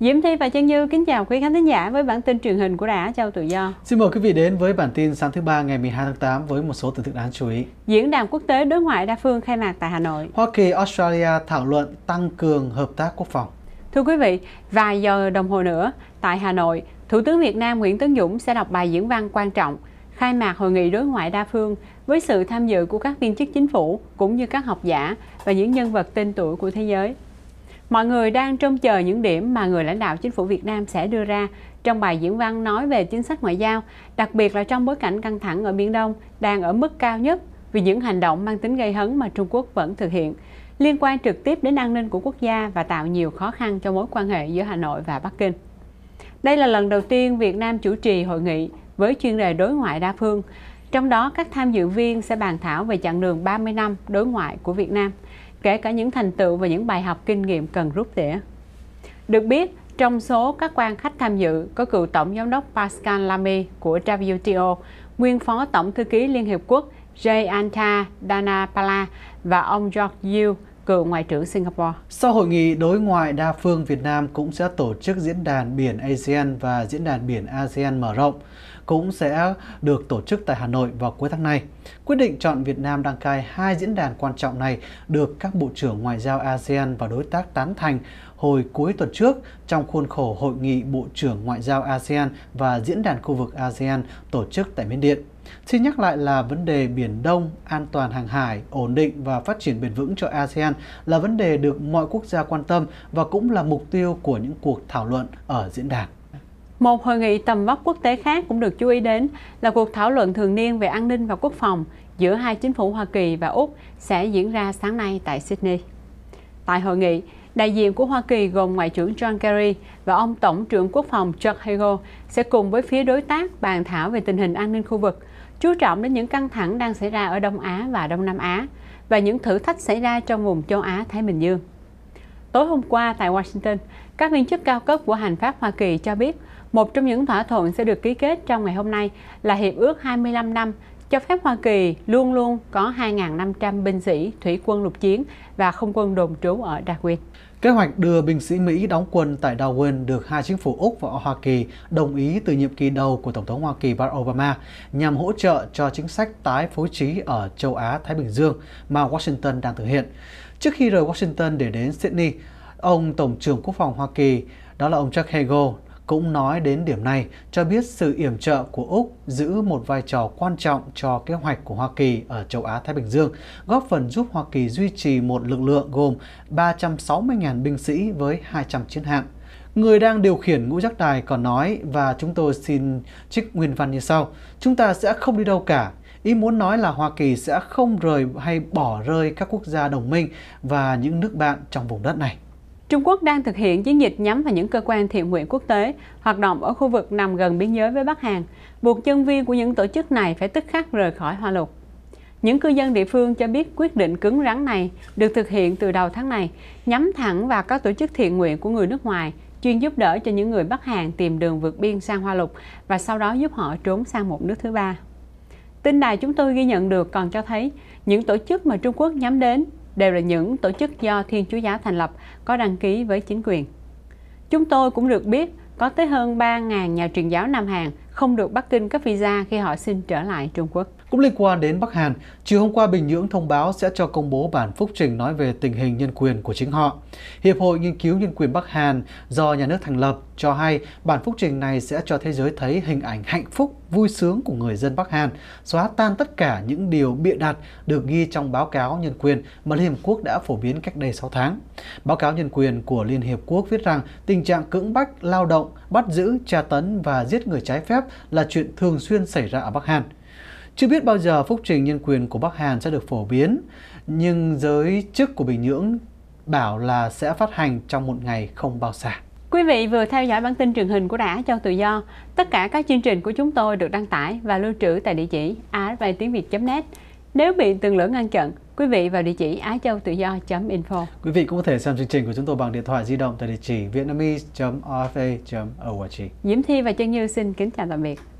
Diễm Thi và Trang Như kính chào quý khán thính giả với bản tin truyền hình của Đã Châu Tự Do. Xin mời quý vị đến với bản tin sáng thứ ba ngày 12 tháng 8 với một số tin tức đáng chú ý. Diễn đàn quốc tế đối ngoại đa phương khai mạc tại Hà Nội. Hoa Kỳ Australia thảo luận tăng cường hợp tác quốc phòng. Thưa quý vị, vài giờ đồng hồ nữa tại Hà Nội, Thủ tướng Việt Nam Nguyễn Tấn Dũng sẽ đọc bài diễn văn quan trọng khai mạc hội nghị đối ngoại đa phương với sự tham dự của các viên chức chính phủ cũng như các học giả và những nhân vật tên tuổi của thế giới. Mọi người đang trông chờ những điểm mà người lãnh đạo chính phủ Việt Nam sẽ đưa ra trong bài diễn văn nói về chính sách ngoại giao, đặc biệt là trong bối cảnh căng thẳng ở Biển Đông đang ở mức cao nhất vì những hành động mang tính gây hấn mà Trung Quốc vẫn thực hiện, liên quan trực tiếp đến an ninh của quốc gia và tạo nhiều khó khăn cho mối quan hệ giữa Hà Nội và Bắc Kinh. Đây là lần đầu tiên Việt Nam chủ trì hội nghị với chuyên đề đối ngoại đa phương, trong đó các tham dự viên sẽ bàn thảo về chặng đường 30 năm đối ngoại của Việt Nam – kể cả những thành tựu và những bài học kinh nghiệm cần rút tỉa. Được biết, trong số các quan khách tham dự có cựu Tổng Giám đốc Pascal Lamy của WTO, nguyên Phó Tổng Thư ký Liên Hiệp Quốc Jay Anta Danapala và ông George Yu, cựu Ngoại trưởng Singapore. Sau hội nghị đối ngoại đa phương Việt Nam cũng sẽ tổ chức diễn đàn biển ASEAN và diễn đàn biển ASEAN mở rộng cũng sẽ được tổ chức tại Hà Nội vào cuối tháng này. Quyết định chọn Việt Nam đăng cai hai diễn đàn quan trọng này được các bộ trưởng ngoại giao ASEAN và đối tác tán thành hồi cuối tuần trước trong khuôn khổ hội nghị bộ trưởng ngoại giao ASEAN và diễn đàn khu vực ASEAN tổ chức tại Miến Điện. Xin nhắc lại là vấn đề Biển Đông, an toàn hàng hải, ổn định và phát triển bền vững cho ASEAN là vấn đề được mọi quốc gia quan tâm và cũng là mục tiêu của những cuộc thảo luận ở diễn đàn. Một hội nghị tầm vóc quốc tế khác cũng được chú ý đến là cuộc thảo luận thường niên về an ninh và quốc phòng giữa hai chính phủ Hoa Kỳ và Úc sẽ diễn ra sáng nay tại Sydney. Tại hội nghị, đại diện của Hoa Kỳ gồm Ngoại trưởng John Kerry và ông Tổng trưởng Quốc phòng Chuck Hagel sẽ cùng với phía đối tác bàn thảo về tình hình an ninh khu vực, chú trọng đến những căng thẳng đang xảy ra ở Đông Á và Đông Nam Á và những thử thách xảy ra trong vùng châu Á-Thái Bình Dương. Tối hôm qua tại Washington, các viên chức cao cấp của hành pháp Hoa Kỳ cho biết một trong những thỏa thuận sẽ được ký kết trong ngày hôm nay là Hiệp ước 25 năm cho phép Hoa Kỳ luôn luôn có 2.500 binh sĩ thủy quân lục chiến và không quân đồn trú ở Darwin. Kế hoạch đưa binh sĩ Mỹ đóng quân tại Darwin được hai chính phủ Úc và Hoa Kỳ đồng ý từ nhiệm kỳ đầu của Tổng thống Hoa Kỳ Barack Obama nhằm hỗ trợ cho chính sách tái phối trí ở châu Á-Thái Bình Dương mà Washington đang thực hiện. Trước khi rời Washington để đến Sydney, ông Tổng trưởng Quốc phòng Hoa Kỳ, đó là ông Chuck Hagel cũng nói đến điểm này cho biết sự yểm trợ của Úc giữ một vai trò quan trọng cho kế hoạch của Hoa Kỳ ở châu Á-Thái Bình Dương, góp phần giúp Hoa Kỳ duy trì một lực lượng gồm 360.000 binh sĩ với 200 chiến hạm. Người đang điều khiển ngũ giác đài còn nói và chúng tôi xin trích nguyên văn như sau. Chúng ta sẽ không đi đâu cả. Ý muốn nói là Hoa Kỳ sẽ không rời hay bỏ rơi các quốc gia đồng minh và những nước bạn trong vùng đất này. Trung Quốc đang thực hiện chiến dịch nhắm vào những cơ quan thiện nguyện quốc tế hoạt động ở khu vực nằm gần biên giới với Bắc Hàn, buộc nhân viên của những tổ chức này phải tức khắc rời khỏi Hoa Lục. Những cư dân địa phương cho biết quyết định cứng rắn này được thực hiện từ đầu tháng này, nhắm thẳng vào các tổ chức thiện nguyện của người nước ngoài, chuyên giúp đỡ cho những người Bắc Hàn tìm đường vượt biên sang Hoa Lục và sau đó giúp họ trốn sang một nước thứ ba. Tin đài chúng tôi ghi nhận được còn cho thấy những tổ chức mà Trung Quốc nhắm đến đều là những tổ chức do Thiên Chúa Giáo thành lập có đăng ký với chính quyền. Chúng tôi cũng được biết có tới hơn 3.000 nhà truyền giáo Nam Hàn không được Bắc Kinh cấp visa khi họ xin trở lại Trung Quốc. Cũng liên quan đến Bắc Hàn, chiều hôm qua Bình Nhưỡng thông báo sẽ cho công bố bản phúc trình nói về tình hình nhân quyền của chính họ. Hiệp hội Nghiên cứu Nhân quyền Bắc Hàn do nhà nước thành lập cho hay bản phúc trình này sẽ cho thế giới thấy hình ảnh hạnh phúc, vui sướng của người dân Bắc Hàn, xóa tan tất cả những điều bịa đặt được ghi trong báo cáo nhân quyền mà Liên Hiệp Quốc đã phổ biến cách đây 6 tháng. Báo cáo nhân quyền của Liên Hiệp Quốc viết rằng tình trạng cưỡng bách, lao động, bắt giữ, tra tấn và giết người trái phép là chuyện thường xuyên xảy ra ở Bắc Hàn. Chưa biết bao giờ phúc trình nhân quyền của Bắc Hàn sẽ được phổ biến, nhưng giới chức của Bình Nhưỡng bảo là sẽ phát hành trong một ngày không bao xa. Quý vị vừa theo dõi bản tin truyền hình của Đã Châu Tự Do. Tất cả các chương trình của chúng tôi được đăng tải và lưu trữ tại địa chỉ arvtiếngviệt.net. Nếu bị tường lửa ngăn chặn, quý vị vào địa chỉ á châu tự do.info. Quý vị cũng có thể xem chương trình của chúng tôi bằng điện thoại di động tại địa chỉ vietnamese.rfa.org. Diễm Thi và Trân Như xin kính chào tạm biệt.